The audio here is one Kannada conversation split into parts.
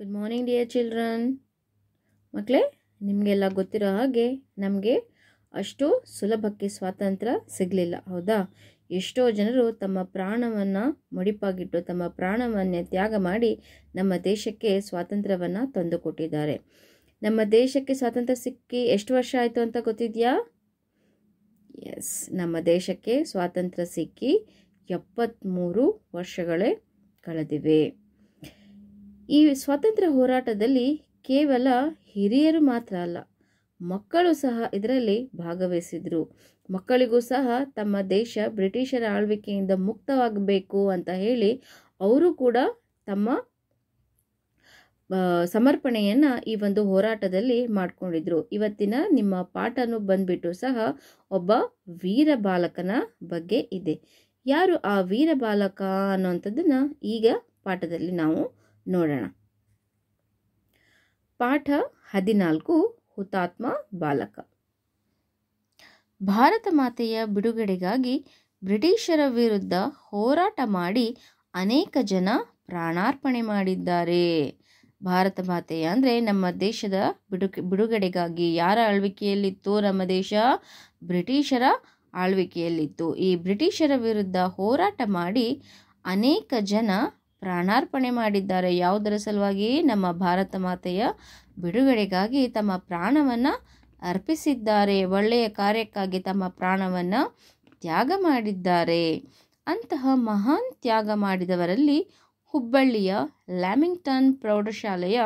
ಗುಡ್ ಮಾರ್ನಿಂಗ್ ಡಿಯರ್ ಚಿಲ್ಡ್ರನ್ ಮಕ್ಕಳೇ ನಿಮಗೆಲ್ಲ ಗೊತ್ತಿರೋ ಹಾಗೆ ನಮಗೆ ಅಷ್ಟು ಸುಲಭಕ್ಕೆ ಸ್ವಾತಂತ್ರ್ಯ ಸಿಗಲಿಲ್ಲ ಹೌದಾ ಎಷ್ಟೋ ಜನರು ತಮ್ಮ ಪ್ರಾಣವನ್ನು ಮುಡಿಪಾಗಿಟ್ಟು ತಮ್ಮ ಪ್ರಾಣವನ್ನೇ ತ್ಯಾಗ ಮಾಡಿ ನಮ್ಮ ದೇಶಕ್ಕೆ ಸ್ವಾತಂತ್ರ್ಯವನ್ನು ತಂದುಕೊಟ್ಟಿದ್ದಾರೆ ನಮ್ಮ ದೇಶಕ್ಕೆ ಸ್ವಾತಂತ್ರ್ಯ ಸಿಕ್ಕಿ ಎಷ್ಟು ವರ್ಷ ಆಯಿತು ಅಂತ ಗೊತ್ತಿದೆಯಾ ಎಸ್ ನಮ್ಮ ದೇಶಕ್ಕೆ ಸ್ವಾತಂತ್ರ್ಯ ಸಿಕ್ಕಿ ಎಪ್ಪತ್ತ್ಮೂರು ವರ್ಷಗಳೇ ಕಳೆದಿವೆ ಈ ಸ್ವಾತಂತ್ರ್ಯ ಹೋರಾಟದಲ್ಲಿ ಕೇವಲ ಹಿರಿಯರು ಮಾತ್ರ ಅಲ್ಲ ಮಕ್ಕಳು ಸಹ ಇದರಲ್ಲಿ ಭಾಗವಹಿಸಿದರು ಮಕ್ಕಳಿಗೂ ಸಹ ತಮ್ಮ ದೇಶ ಬ್ರಿಟಿಷರ ಆಳ್ವಿಕೆಯಿಂದ ಮುಕ್ತವಾಗಬೇಕು ಅಂತ ಹೇಳಿ ಅವರು ಕೂಡ ತಮ್ಮ ಸಮರ್ಪಣೆಯನ್ನು ಈ ಒಂದು ಹೋರಾಟದಲ್ಲಿ ಮಾಡಿಕೊಂಡಿದ್ರು ಇವತ್ತಿನ ನಿಮ್ಮ ಪಾಠನು ಬಂದ್ಬಿಟ್ಟು ಸಹ ಒಬ್ಬ ವೀರ ಬಾಲಕನ ಬಗ್ಗೆ ಇದೆ ಯಾರು ಆ ವೀರ ಬಾಲಕ ಅನ್ನೋಂಥದ್ದನ್ನು ಈಗ ಪಾಠದಲ್ಲಿ ನಾವು ನೋಡೋಣ ಪಾಠ ಹದಿನಾಲ್ಕು ಹುತಾತ್ಮ ಬಾಲಕ ಭಾರತ ಮಾತೆಯ ಬಿಡುಗಡೆಗಾಗಿ ಬ್ರಿಟಿಷರ ವಿರುದ್ಧ ಹೋರಾಟ ಮಾಡಿ ಅನೇಕ ಜನ ಪ್ರಾಣಾರ್ಪಣೆ ಮಾಡಿದ್ದಾರೆ ಭಾರತ ಮಾತೆಯ ಅಂದರೆ ನಮ್ಮ ದೇಶದ ಬಿಡು ಬಿಡುಗಡೆಗಾಗಿ ಯಾರ ಆಳ್ವಿಕೆಯಲ್ಲಿತ್ತು ನಮ್ಮ ದೇಶ ಬ್ರಿಟಿಷರ ಆಳ್ವಿಕೆಯಲ್ಲಿತ್ತು ಈ ಬ್ರಿಟಿಷರ ವಿರುದ್ಧ ಹೋರಾಟ ಮಾಡಿ ಅನೇಕ ಜನ ಪ್ರಾಣಾರ್ಪಣೆ ಮಾಡಿದ್ದಾರೆ ಯಾವುದರ ಸಲುವಾಗಿ ನಮ್ಮ ಭಾರತ ಮಾತೆಯ ಬಿಡುಗಡೆಗಾಗಿ ತಮ್ಮ ಪ್ರಾಣವನ್ನು ಅರ್ಪಿಸಿದ್ದಾರೆ ಒಳ್ಳೆಯ ಕಾರ್ಯಕ್ಕಾಗಿ ತಮ್ಮ ಪ್ರಾಣವನ್ನು ತ್ಯಾಗ ಮಾಡಿದ್ದಾರೆ ಅಂತಹ ಮಹಾನ್ ತ್ಯಾಗ ಮಾಡಿದವರಲ್ಲಿ ಹುಬ್ಬಳ್ಳಿಯ ಲ್ಯಾಮಿಂಗ್ಟನ್ ಪ್ರೌಢಶಾಲೆಯ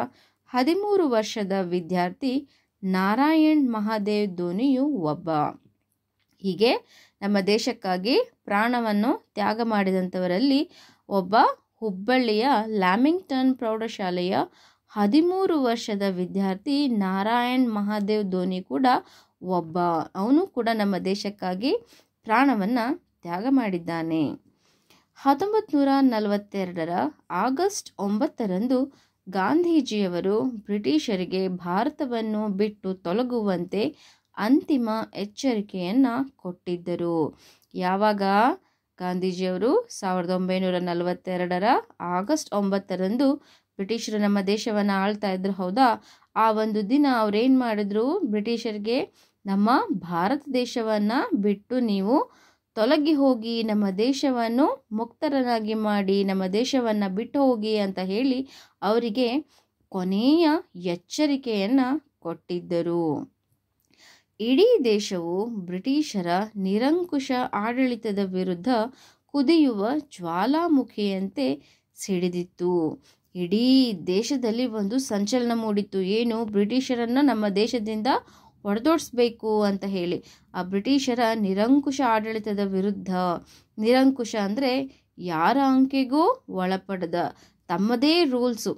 ಹದಿಮೂರು ವರ್ಷದ ವಿದ್ಯಾರ್ಥಿ ನಾರಾಯಣ್ ಮಹಾದೇವ್ ಧೋನಿಯು ಒಬ್ಬ ಹೀಗೆ ನಮ್ಮ ದೇಶಕ್ಕಾಗಿ ಪ್ರಾಣವನ್ನು ತ್ಯಾಗ ಮಾಡಿದಂಥವರಲ್ಲಿ ಒಬ್ಬ ಹುಬ್ಬಳ್ಳಿಯ ಲ್ಯಾಮಿಂಗ್ಟನ್ ಪ್ರೌಢಶಾಲೆಯ ಹದಿಮೂರು ವರ್ಷದ ವಿದ್ಯಾರ್ಥಿ ನಾರಾಯಣ್ ಮಹಾದೇವ್ ಧೋನಿ ಕೂಡ ಒಬ್ಬ ಅವನು ಕೂಡ ನಮ್ಮ ದೇಶಕ್ಕಾಗಿ ಪ್ರಾಣವನ್ನು ತ್ಯಾಗ ಮಾಡಿದ್ದಾನೆ ಹತ್ತೊಂಬತ್ತು ನೂರ ನಲವತ್ತೆರಡರ ಆಗಸ್ಟ್ ಒಂಬತ್ತರಂದು ಗಾಂಧೀಜಿಯವರು ಬ್ರಿಟಿಷರಿಗೆ ಭಾರತವನ್ನು ಬಿಟ್ಟು ತೊಲಗುವಂತೆ ಅಂತಿಮ ಎಚ್ಚರಿಕೆಯನ್ನು ಕೊಟ್ಟಿದ್ದರು ಯಾವಾಗ ಗಾಂಧೀಜಿಯವರು ಸಾವಿರದ ಒಂಬೈನೂರ ನಲವತ್ತೆರಡರ ಆಗಸ್ಟ್ ಒಂಬತ್ತರಂದು ಬ್ರಿಟಿಷರು ನಮ್ಮ ದೇಶವನ್ನು ಆಳ್ತಾ ಇದ್ರು ಹೌದಾ ಆ ಒಂದು ದಿನ ಅವ್ರೇನು ಮಾಡಿದ್ರು ಬ್ರಿಟಿಷರಿಗೆ ನಮ್ಮ ಭಾರತ ದೇಶವನ್ನು ಬಿಟ್ಟು ನೀವು ತೊಲಗಿ ಹೋಗಿ ನಮ್ಮ ದೇಶವನ್ನು ಮುಕ್ತರನ್ನಾಗಿ ಮಾಡಿ ನಮ್ಮ ದೇಶವನ್ನು ಬಿಟ್ಟು ಹೋಗಿ ಅಂತ ಹೇಳಿ ಅವರಿಗೆ ಕೊನೆಯ ಎಚ್ಚರಿಕೆಯನ್ನು ಕೊಟ್ಟಿದ್ದರು ಇಡೀ ದೇಶವು ಬ್ರಿಟಿಷರ ನಿರಂಕುಶ ಆಡಳಿತದ ವಿರುದ್ಧ ಕುದಿಯುವ ಜ್ವಾಲಾಮುಖಿಯಂತೆ ಸಿಡಿದಿತ್ತು ಇಡೀ ದೇಶದಲ್ಲಿ ಒಂದು ಸಂಚಲನ ಮೂಡಿತ್ತು ಏನು ಬ್ರಿಟಿಷರನ್ನು ನಮ್ಮ ದೇಶದಿಂದ ಹೊಡೆದೋಡಿಸ್ಬೇಕು ಅಂತ ಹೇಳಿ ಆ ಬ್ರಿಟಿಷರ ನಿರಂಕುಶ ಆಡಳಿತದ ವಿರುದ್ಧ ನಿರಂಕುಶ ಅಂದರೆ ಯಾರ ಅಂಕೆಗೂ ಒಳಪಡದ ತಮ್ಮದೇ ರೂಲ್ಸು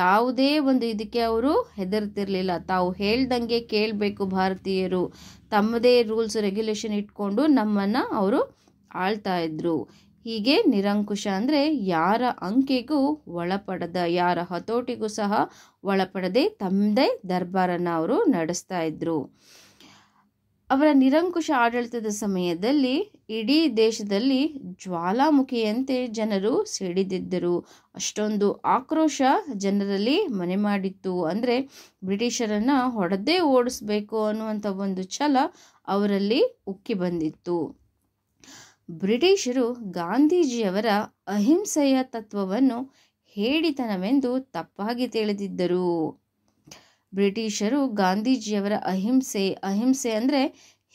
ಯಾವುದೇ ಒಂದು ಇದಕ್ಕೆ ಅವರು ಹೆದರ್ತಿರ್ಲಿಲ್ಲ ತಾವು ಹೇಳ್ದಂಗೆ ಕೇಳಬೇಕು ಭಾರತೀಯರು ತಮ್ಮದೇ ರೂಲ್ಸ್ ರೆಗ್ಯುಲೇಷನ್ ಇಟ್ಕೊಂಡು ನಮ್ಮನ್ನು ಅವರು ಆಳ್ತಾ ಇದ್ರು ಹೀಗೆ ನಿರಂಕುಶ ಅಂದರೆ ಯಾರ ಅಂಕೆಗೂ ಒಳಪಡದ ಯಾರ ಹತೋಟಿಗೂ ಸಹ ಒಳಪಡದೆ ತಮ್ಮದೇ ದರ್ಬಾರನ್ನು ಅವರು ನಡೆಸ್ತಾ ಇದ್ರು ಅವರ ನಿರಂಕುಶ ಆಡಳಿತದ ಸಮಯದಲ್ಲಿ ಇಡೀ ದೇಶದಲ್ಲಿ ಜ್ವಾಲಾಮುಖಿಯಂತೆ ಜನರು ಸಿಡಿದಿದ್ದರು ಅಷ್ಟೊಂದು ಆಕ್ರೋಶ ಜನರಲ್ಲಿ ಮನೆ ಮಾಡಿತ್ತು ಅಂದರೆ ಬ್ರಿಟಿಷರನ್ನು ಹೊಡೆದೇ ಓಡಿಸ್ಬೇಕು ಅನ್ನುವಂಥ ಒಂದು ಛಲ ಅವರಲ್ಲಿ ಉಕ್ಕಿ ಬಂದಿತ್ತು ಬ್ರಿಟಿಷರು ಗಾಂಧೀಜಿಯವರ ಅಹಿಂಸೆಯ ತತ್ವವನ್ನು ಹೇಳಿತನವೆಂದು ತಪ್ಪಾಗಿ ತಿಳಿದಿದ್ದರು ಬ್ರಿಟಿಷರು ಗಾಂಧೀಜಿಯವರ ಅಹಿಂಸೆ ಅಹಿಂಸೆ ಅಂದರೆ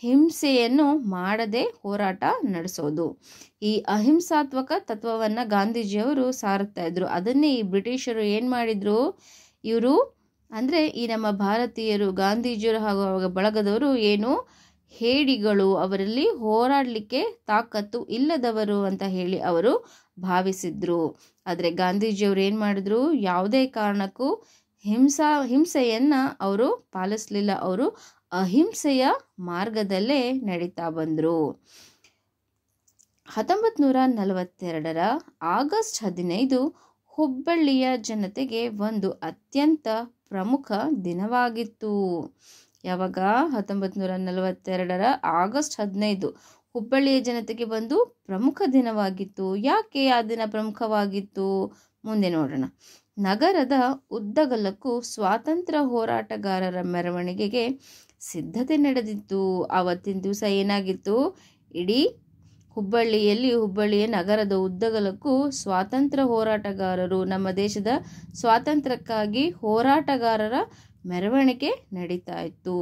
ಹಿಂಸೆಯನ್ನು ಮಾಡದೆ ಹೋರಾಟ ನಡೆಸೋದು ಈ ಅಹಿಂಸಾತ್ಮಕ ತತ್ವವನ್ನು ಗಾಂಧೀಜಿಯವರು ಸಾರುತ್ತಾ ಇದ್ರು ಅದನ್ನೇ ಈ ಬ್ರಿಟಿಷರು ಏನು ಮಾಡಿದರು ಇವರು ಅಂದರೆ ಈ ನಮ್ಮ ಭಾರತೀಯರು ಗಾಂಧೀಜಿಯವರು ಹಾಗೂ ಅವರ ಬಳಗದವರು ಏನು ಹೇಡಿಗಳು ಅವರಲ್ಲಿ ಹೋರಾಡಲಿಕ್ಕೆ ತಾಕತ್ತು ಇಲ್ಲದವರು ಅಂತ ಹೇಳಿ ಅವರು ಭಾವಿಸಿದ್ರು ಆದರೆ ಗಾಂಧೀಜಿಯವರು ಏನು ಮಾಡಿದ್ರು ಯಾವುದೇ ಕಾರಣಕ್ಕೂ ಹಿಂಸಾ ಹಿಂಸೆಯನ್ನು ಅವರು ಪಾಲಿಸಲಿಲ್ಲ ಅವರು ಅಹಿಂಸೆಯ ಮಾರ್ಗದಲ್ಲೇ ನಡೀತಾ ಬಂದರು ಹತ್ತೊಂಬತ್ತು ನೂರ ನಲವತ್ತೆರಡರ ಆಗಸ್ಟ್ ಹದಿನೈದು ಹುಬ್ಬಳ್ಳಿಯ ಜನತೆಗೆ ಒಂದು ಅತ್ಯಂತ ಪ್ರಮುಖ ದಿನವಾಗಿತ್ತು ಯಾವಾಗ ಹತ್ತೊಂಬತ್ತು ನೂರ ನಲವತ್ತೆರಡರ ಆಗಸ್ಟ್ ಹದಿನೈದು ಹುಬ್ಬಳ್ಳಿಯ ಜನತೆಗೆ ಒಂದು ಪ್ರಮುಖ ದಿನವಾಗಿತ್ತು ಯಾಕೆ ಆ ದಿನ ಪ್ರಮುಖವಾಗಿತ್ತು ಮುಂದೆ ನೋಡೋಣ ನಗರದ ಉದ್ದಗಲಕ್ಕೂ ಸ್ವಾತಂತ್ರ್ಯ ಹೋರಾಟಗಾರರ ಮೆರವಣಿಗೆಗೆ ಸಿದ್ಧತೆ ನಡೆದಿತ್ತು ಆವತ್ತಿನ ದಿವಸ ಏನಾಗಿತ್ತು ಇಡೀ ಹುಬ್ಬಳ್ಳಿಯಲ್ಲಿ ಹುಬ್ಬಳ್ಳಿಯ ನಗರದ ಉದ್ದಗಲಕ್ಕೂ ಸ್ವಾತಂತ್ರ್ಯ ಹೋರಾಟಗಾರರು ನಮ್ಮ ದೇಶದ ಸ್ವಾತಂತ್ರ್ಯಕ್ಕಾಗಿ ಹೋರಾಟಗಾರರ ಮೆರವಣಿಗೆ ನಡೀತಾ ಇತ್ತು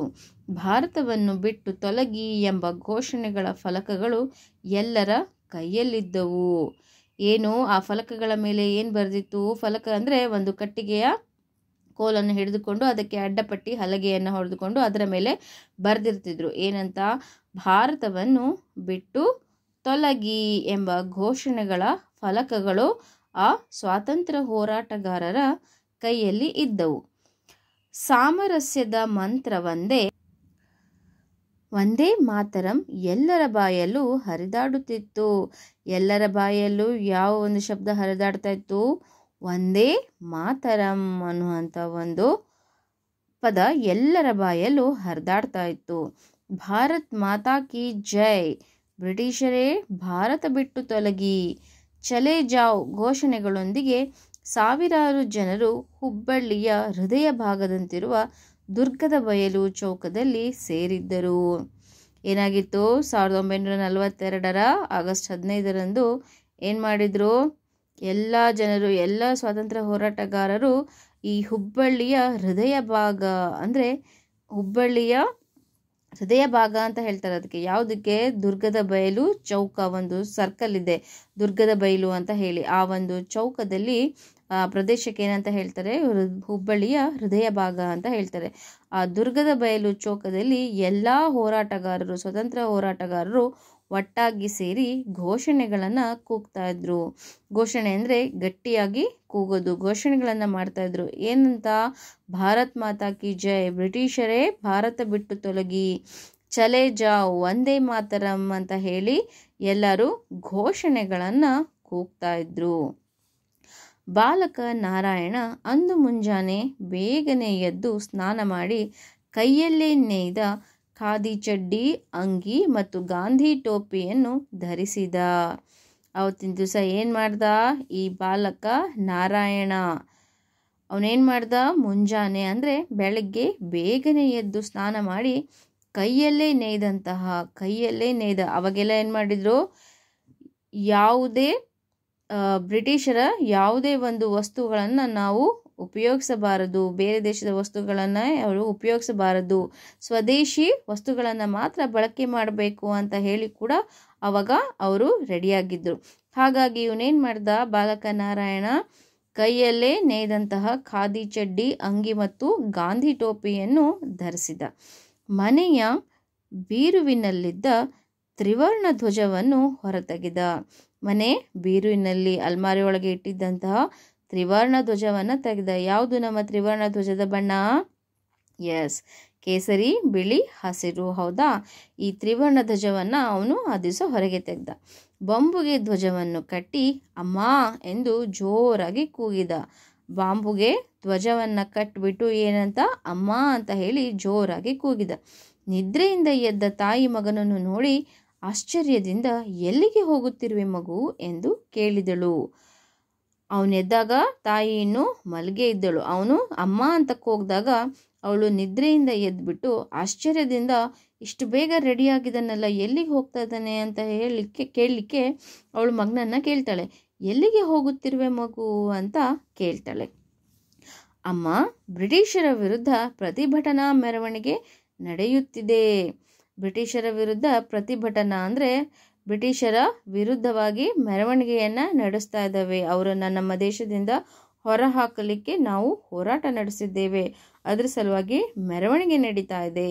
ಭಾರತವನ್ನು ಬಿಟ್ಟು ತೊಲಗಿ ಎಂಬ ಘೋಷಣೆಗಳ ಫಲಕಗಳು ಎಲ್ಲರ ಕೈಯಲ್ಲಿದ್ದವು ಏನು ಆ ಫಲಕಗಳ ಮೇಲೆ ಏನು ಬರೆದಿತ್ತು ಫಲಕ ಅಂದರೆ ಒಂದು ಕಟ್ಟಿಗೆಯ ಕೋಲನ್ನು ಹಿಡಿದುಕೊಂಡು ಅದಕ್ಕೆ ಅಡ್ಡಪಟ್ಟಿ ಹಲಗೆಯನ್ನು ಹೊಡೆದುಕೊಂಡು ಅದರ ಮೇಲೆ ಬರೆದಿರ್ತಿದ್ರು ಏನಂತ ಭಾರತವನ್ನು ಬಿಟ್ಟು ತೊಲಗಿ ಎಂಬ ಘೋಷಣೆಗಳ ಫಲಕಗಳು ಆ ಸ್ವಾತಂತ್ರ್ಯ ಹೋರಾಟಗಾರರ ಕೈಯಲ್ಲಿ ಇದ್ದವು ಸಾಮರಸ್ಯದ ಮಂತ್ರವೊಂದೇ ಒಂದೇ ಮಾತರಂ ಎಲ್ಲರ ಬಾಯಲ್ಲೂ ಹರಿದಾಡುತ್ತಿತ್ತು ಎಲ್ಲರ ಬಾಯಲ್ಲೂ ಯಾವ ಒಂದು ಶಬ್ದ ಹರಿದಾಡ್ತಾ ಇತ್ತು ಒಂದೇ ಮಾತರಂ ಅನ್ನುವಂಥ ಒಂದು ಪದ ಎಲ್ಲರ ಬಾಯಲ್ಲೂ ಹರಿದಾಡ್ತಾ ಇತ್ತು ಭಾರತ್ ಮಾತಾ ಕಿ ಜೈ ಬ್ರಿಟಿಷರೇ ಭಾರತ ಬಿಟ್ಟು ತೊಲಗಿ ಚಲೆ ಜಾವ್ ಘೋಷಣೆಗಳೊಂದಿಗೆ ಸಾವಿರಾರು ಜನರು ಹುಬ್ಬಳ್ಳಿಯ ಹೃದಯ ಭಾಗದಂತಿರುವ ದುರ್ಗದ ಬಯಲು ಚೌಕದಲ್ಲಿ ಸೇರಿದ್ದರು ಏನಾಗಿತ್ತು ಸಾವಿರದ ಒಂಬೈನೂರ ನಲವತ್ತೆರಡರ ಆಗಸ್ಟ್ ಹದಿನೈದರಂದು ಏನು ಮಾಡಿದರು ಎಲ್ಲ ಜನರು ಎಲ್ಲ ಸ್ವಾತಂತ್ರ್ಯ ಹೋರಾಟಗಾರರು ಈ ಹುಬ್ಬಳ್ಳಿಯ ಹೃದಯ ಭಾಗ ಅಂದರೆ ಹುಬ್ಬಳ್ಳಿಯ ಹೃದಯ ಭಾಗ ಅಂತ ಹೇಳ್ತಾರೆ ಅದಕ್ಕೆ ಯಾವುದಕ್ಕೆ ದುರ್ಗದ ಬಯಲು ಚೌಕ ಒಂದು ಸರ್ಕಲ್ ಇದೆ ದುರ್ಗದ ಬಯಲು ಅಂತ ಹೇಳಿ ಆ ಒಂದು ಚೌಕದಲ್ಲಿ ಪ್ರದೇಶಕ್ಕೆ ಏನಂತ ಹೇಳ್ತಾರೆ ಹುಬ್ಬಳ್ಳಿಯ ಹೃದಯ ಭಾಗ ಅಂತ ಹೇಳ್ತಾರೆ ಆ ದುರ್ಗದ ಬಯಲು ಚೌಕದಲ್ಲಿ ಎಲ್ಲ ಹೋರಾಟಗಾರರು ಸ್ವತಂತ್ರ ಹೋರಾಟಗಾರರು ಒಟ್ಟಾಗಿ ಸೇರಿ ಘೋಷಣೆಗಳನ್ನು ಕೂಗ್ತಾ ಇದ್ರು ಘೋಷಣೆ ಅಂದರೆ ಗಟ್ಟಿಯಾಗಿ ಕೂಗೋದು ಘೋಷಣೆಗಳನ್ನು ಮಾಡ್ತಾ ಇದ್ರು ಏನಂತ ಭಾರತ್ ಮಾತಾ ಕಿ ಜಯ ಬ್ರಿಟಿಷರೇ ಭಾರತ ಬಿಟ್ಟು ತೊಲಗಿ ಚಲೆ ಜಾವ್ ಒಂದೇ ಮಾತರಂ ಅಂತ ಹೇಳಿ ಎಲ್ಲರೂ ಘೋಷಣೆಗಳನ್ನು ಕೂಗ್ತಾ ಇದ್ರು ಬಾಲಕ ನಾರಾಯಣ ಅಂದು ಮುಂಜಾನೆ ಬೇಗನೆ ಎದ್ದು ಸ್ನಾನ ಮಾಡಿ ಕೈಯಲ್ಲೇ ನೇಯ್ದ ಖಾದಿ ಚಡ್ಡಿ ಅಂಗಿ ಮತ್ತು ಗಾಂಧಿ ಟೋಪಿಯನ್ನು ಧರಿಸಿದ ಅವತ್ತಿನ ದಿವಸ ಏನು ಮಾಡ್ದ ಈ ಬಾಲಕ ನಾರಾಯಣ ಅವನೇನು ಮಾಡ್ದ ಮುಂಜಾನೆ ಅಂದರೆ ಬೆಳಗ್ಗೆ ಬೇಗನೆ ಎದ್ದು ಸ್ನಾನ ಮಾಡಿ ಕೈಯಲ್ಲೇ ನೇಯ್ದಂತಹ ಕೈಯಲ್ಲೇ ನೇಯ್ದ ಅವಾಗೆಲ್ಲ ಏನು ಮಾಡಿದರು ಯಾವುದೇ ಬ್ರಿಟಿಷರ ಯಾವುದೇ ಒಂದು ವಸ್ತುಗಳನ್ನು ನಾವು ಉಪಯೋಗಿಸಬಾರದು ಬೇರೆ ದೇಶದ ವಸ್ತುಗಳನ್ನು ಅವರು ಉಪಯೋಗಿಸಬಾರದು ಸ್ವದೇಶಿ ವಸ್ತುಗಳನ್ನು ಮಾತ್ರ ಬಳಕೆ ಮಾಡಬೇಕು ಅಂತ ಹೇಳಿ ಕೂಡ ಅವಾಗ ಅವರು ರೆಡಿಯಾಗಿದ್ದರು ಹಾಗಾಗಿ ಇವನೇನು ಮಾಡ್ದ ಬಾಲಕ ನಾರಾಯಣ ಕೈಯಲ್ಲೇ ನೇಯ್ದಂತಹ ಖಾದಿ ಚಡ್ಡಿ ಅಂಗಿ ಮತ್ತು ಗಾಂಧಿ ಟೋಪಿಯನ್ನು ಧರಿಸಿದ ಮನೆಯ ಬೀರುವಿನಲ್ಲಿದ್ದ ತ್ರಿವರ್ಣ ಧ್ವಜವನ್ನು ಹೊರತೆಗೆದ ಮನೆ ಬೀರುವಿನಲ್ಲಿ ಅಲ್ಮಾರಿ ಒಳಗೆ ಇಟ್ಟಿದ್ದಂತಹ ತ್ರಿವರ್ಣ ಧ್ವಜವನ್ನು ತೆಗೆದ ಯಾವುದು ನಮ್ಮ ತ್ರಿವರ್ಣ ಧ್ವಜದ ಬಣ್ಣ ಎಸ್ ಕೇಸರಿ ಬಿಳಿ ಹಸಿರು ಹೌದಾ ಈ ತ್ರಿವರ್ಣ ಧ್ವಜವನ್ನು ಅವನು ಆ ದಿವಸ ಹೊರಗೆ ತೆಗೆದ ಬಾಂಬುಗೆ ಧ್ವಜವನ್ನು ಕಟ್ಟಿ ಅಮ್ಮ ಎಂದು ಜೋರಾಗಿ ಕೂಗಿದ ಬಾಂಬುಗೆ ಧ್ವಜವನ್ನು ಕಟ್ಬಿಟ್ಟು ಏನಂತ ಅಮ್ಮ ಅಂತ ಹೇಳಿ ಜೋರಾಗಿ ಕೂಗಿದ ನಿದ್ರೆಯಿಂದ ಎದ್ದ ತಾಯಿ ಮಗನನ್ನು ನೋಡಿ ಆಶ್ಚರ್ಯದಿಂದ ಎಲ್ಲಿಗೆ ಹೋಗುತ್ತಿರುವೆ ಮಗು ಎಂದು ಕೇಳಿದಳು ಅವನೆದ್ದಾಗ ತಾಯಿ ಇನ್ನು ಮಲಗೆ ಇದ್ದಳು ಅವನು ಅಮ್ಮ ಅಂತ ಹೋಗಿದಾಗ ಅವಳು ನಿದ್ರೆಯಿಂದ ಎದ್ಬಿಟ್ಟು ಆಶ್ಚರ್ಯದಿಂದ ಇಷ್ಟು ಬೇಗ ರೆಡಿಯಾಗಿದ್ದಾನಲ್ಲ ಎಲ್ಲಿಗೆ ಹೋಗ್ತಾ ಇದ್ದಾನೆ ಅಂತ ಹೇಳಲಿಕ್ಕೆ ಕೇಳಲಿಕ್ಕೆ ಅವಳು ಮಗನನ್ನು ಕೇಳ್ತಾಳೆ ಎಲ್ಲಿಗೆ ಹೋಗುತ್ತಿರುವೆ ಮಗು ಅಂತ ಕೇಳ್ತಾಳೆ ಅಮ್ಮ ಬ್ರಿಟಿಷರ ವಿರುದ್ಧ ಪ್ರತಿಭಟನಾ ಮೆರವಣಿಗೆ ನಡೆಯುತ್ತಿದೆ ಬ್ರಿಟಿಷರ ವಿರುದ್ಧ ಪ್ರತಿಭಟನಾ ಅಂದರೆ ಬ್ರಿಟಿಷರ ವಿರುದ್ಧವಾಗಿ ಮೆರವಣಿಗೆಯನ್ನು ನಡೆಸ್ತಾ ಇದ್ದಾವೆ ಅವರನ್ನು ನಮ್ಮ ದೇಶದಿಂದ ಹೊರ ಹಾಕಲಿಕ್ಕೆ ನಾವು ಹೋರಾಟ ನಡೆಸಿದ್ದೇವೆ ಅದರ ಸಲುವಾಗಿ ಮೆರವಣಿಗೆ ನಡೀತಾ ಇದೆ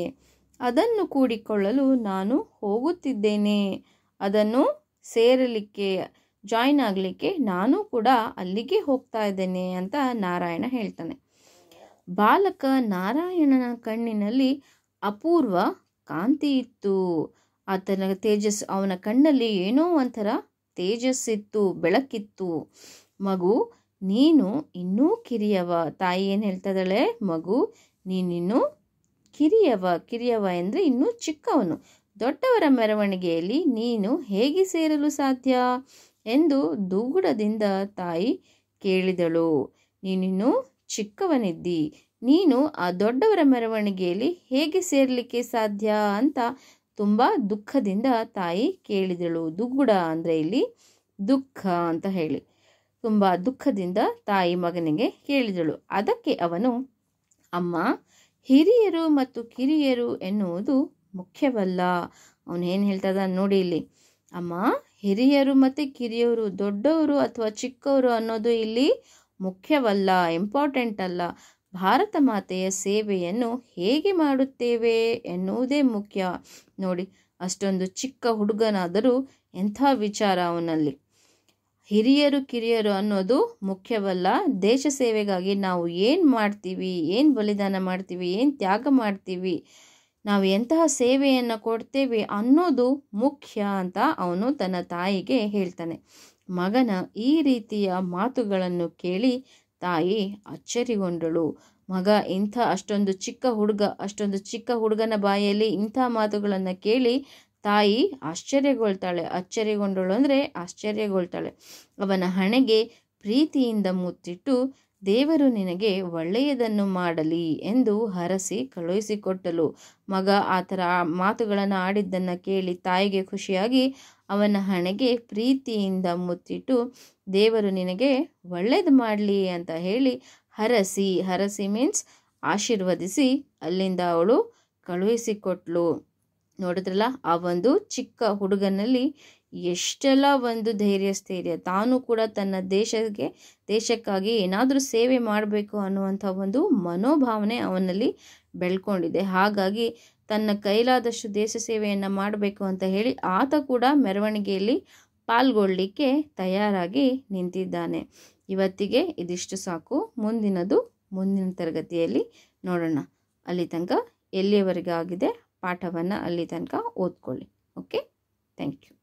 ಅದನ್ನು ಕೂಡಿಕೊಳ್ಳಲು ನಾನು ಹೋಗುತ್ತಿದ್ದೇನೆ ಅದನ್ನು ಸೇರಲಿಕ್ಕೆ ಜಾಯಿನ್ ಆಗಲಿಕ್ಕೆ ನಾನು ಕೂಡ ಅಲ್ಲಿಗೆ ಹೋಗ್ತಾ ಇದ್ದೇನೆ ಅಂತ ನಾರಾಯಣ ಹೇಳ್ತಾನೆ ಬಾಲಕ ನಾರಾಯಣನ ಕಣ್ಣಿನಲ್ಲಿ ಅಪೂರ್ವ ಕಾಂತಿ ಇತ್ತು ಆತನ ತೇಜಸ್ ಅವನ ಕಣ್ಣಲ್ಲಿ ಏನೋ ಒಂಥರ ತೇಜಸ್ಸಿತ್ತು ಬೆಳಕಿತ್ತು ಮಗು ನೀನು ಇನ್ನೂ ಕಿರಿಯವ ತಾಯಿ ಏನು ಹೇಳ್ತಾ ಮಗು ನೀನಿನ್ನು ಕಿರಿಯವ ಕಿರಿಯವ ಅಂದರೆ ಇನ್ನೂ ಚಿಕ್ಕವನು ದೊಡ್ಡವರ ಮೆರವಣಿಗೆಯಲ್ಲಿ ನೀನು ಹೇಗೆ ಸೇರಲು ಸಾಧ್ಯ ಎಂದು ದುಗುಡದಿಂದ ತಾಯಿ ಕೇಳಿದಳು ನೀನಿನ್ನು ಚಿಕ್ಕವನಿದ್ದಿ ನೀನು ಆ ದೊಡ್ಡವರ ಮೆರವಣಿಗೆಯಲ್ಲಿ ಹೇಗೆ ಸೇರಲಿಕ್ಕೆ ಸಾಧ್ಯ ಅಂತ ತುಂಬ ದುಃಖದಿಂದ ತಾಯಿ ಕೇಳಿದಳು ದುಗ್ಗುಡ ಅಂದರೆ ಇಲ್ಲಿ ದುಃಖ ಅಂತ ಹೇಳಿ ತುಂಬ ದುಃಖದಿಂದ ತಾಯಿ ಮಗನಿಗೆ ಕೇಳಿದಳು ಅದಕ್ಕೆ ಅವನು ಅಮ್ಮ ಹಿರಿಯರು ಮತ್ತು ಕಿರಿಯರು ಎನ್ನುವುದು ಮುಖ್ಯವಲ್ಲ ಅವನು ಏನು ಹೇಳ್ತದ ನೋಡಿ ಇಲ್ಲಿ ಅಮ್ಮ ಹಿರಿಯರು ಮತ್ತು ಕಿರಿಯವರು ದೊಡ್ಡವರು ಅಥವಾ ಚಿಕ್ಕವರು ಅನ್ನೋದು ಇಲ್ಲಿ ಮುಖ್ಯವಲ್ಲ ಇಂಪಾರ್ಟೆಂಟ್ ಅಲ್ಲ ಭಾರತ ಮಾತೆಯ ಸೇವೆಯನ್ನು ಹೇಗೆ ಮಾಡುತ್ತೇವೆ ಎನ್ನುವುದೇ ಮುಖ್ಯ ನೋಡಿ ಅಷ್ಟೊಂದು ಚಿಕ್ಕ ಹುಡುಗನಾದರೂ ಎಂಥ ವಿಚಾರ ಅವನಲ್ಲಿ ಹಿರಿಯರು ಕಿರಿಯರು ಅನ್ನೋದು ಮುಖ್ಯವಲ್ಲ ದೇಶ ಸೇವೆಗಾಗಿ ನಾವು ಏನು ಮಾಡ್ತೀವಿ ಏನು ಬಲಿದಾನ ಮಾಡ್ತೀವಿ ಏನು ತ್ಯಾಗ ಮಾಡ್ತೀವಿ ನಾವು ಎಂತಹ ಸೇವೆಯನ್ನು ಕೊಡ್ತೇವೆ ಅನ್ನೋದು ಮುಖ್ಯ ಅಂತ ಅವನು ತನ್ನ ತಾಯಿಗೆ ಹೇಳ್ತಾನೆ ಮಗನ ಈ ರೀತಿಯ ಮಾತುಗಳನ್ನು ಕೇಳಿ ತಾಯಿ ಅಚ್ಚರಿಗೊಂಡಳು ಮಗ ಇಂಥ ಅಷ್ಟೊಂದು ಚಿಕ್ಕ ಹುಡುಗ ಅಷ್ಟೊಂದು ಚಿಕ್ಕ ಹುಡುಗನ ಬಾಯಲ್ಲಿ ಇಂಥ ಮಾತುಗಳನ್ನು ಕೇಳಿ ತಾಯಿ ಆಶ್ಚರ್ಯಗೊಳ್ತಾಳೆ ಅಚ್ಚರಿಗೊಂಡಳು ಅಂದರೆ ಆಶ್ಚರ್ಯಗೊಳ್ತಾಳೆ ಅವನ ಹಣೆಗೆ ಪ್ರೀತಿಯಿಂದ ಮುತ್ತಿಟ್ಟು ದೇವರು ನಿನಗೆ ಒಳ್ಳೆಯದನ್ನು ಮಾಡಲಿ ಎಂದು ಹರಸಿ ಕಳುಹಿಸಿಕೊಟ್ಟಲು ಮಗ ಆತರ ಮಾತುಗಳನ್ನು ಆಡಿದ್ದನ್ನು ಕೇಳಿ ತಾಯಿಗೆ ಖುಷಿಯಾಗಿ ಅವನ ಹಣೆಗೆ ಪ್ರೀತಿಯಿಂದ ಮುತ್ತಿಟ್ಟು ದೇವರು ನಿನಗೆ ಒಳ್ಳೆಯದು ಮಾಡಲಿ ಅಂತ ಹೇಳಿ ಹರಸಿ ಹರಸಿ ಮೀನ್ಸ್ ಆಶೀರ್ವದಿಸಿ ಅಲ್ಲಿಂದ ಅವಳು ಕಳುಹಿಸಿಕೊಟ್ಲು ನೋಡಿದ್ರಲ್ಲ ಆ ಒಂದು ಚಿಕ್ಕ ಹುಡುಗನಲ್ಲಿ ಎಷ್ಟೆಲ್ಲ ಒಂದು ಧೈರ್ಯ ಸ್ಥೈರ್ಯ ತಾನು ಕೂಡ ತನ್ನ ದೇಶಕ್ಕೆ ದೇಶಕ್ಕಾಗಿ ಏನಾದರೂ ಸೇವೆ ಮಾಡಬೇಕು ಅನ್ನುವಂಥ ಒಂದು ಮನೋಭಾವನೆ ಅವನಲ್ಲಿ ಬೆಳ್ಕೊಂಡಿದೆ ಹಾಗಾಗಿ ತನ್ನ ಕೈಲಾದಷ್ಟು ದೇಶ ಸೇವೆಯನ್ನು ಮಾಡಬೇಕು ಅಂತ ಹೇಳಿ ಆತ ಕೂಡ ಮೆರವಣಿಗೆಯಲ್ಲಿ ಪಾಲ್ಗೊಳ್ಳಲಿಕ್ಕೆ ತಯಾರಾಗಿ ನಿಂತಿದ್ದಾನೆ ಇವತ್ತಿಗೆ ಇದಿಷ್ಟು ಸಾಕು ಮುಂದಿನದು ಮುಂದಿನ ತರಗತಿಯಲ್ಲಿ ನೋಡೋಣ ಅಲ್ಲಿ ತನಕ ಎಲ್ಲಿಯವರೆಗೆ ಆಗಿದೆ ಪಾಠವನ್ನು ಅಲ್ಲಿ ತನಕ ಓದ್ಕೊಳ್ಳಿ ಓಕೆ ಥ್ಯಾಂಕ್ ಯು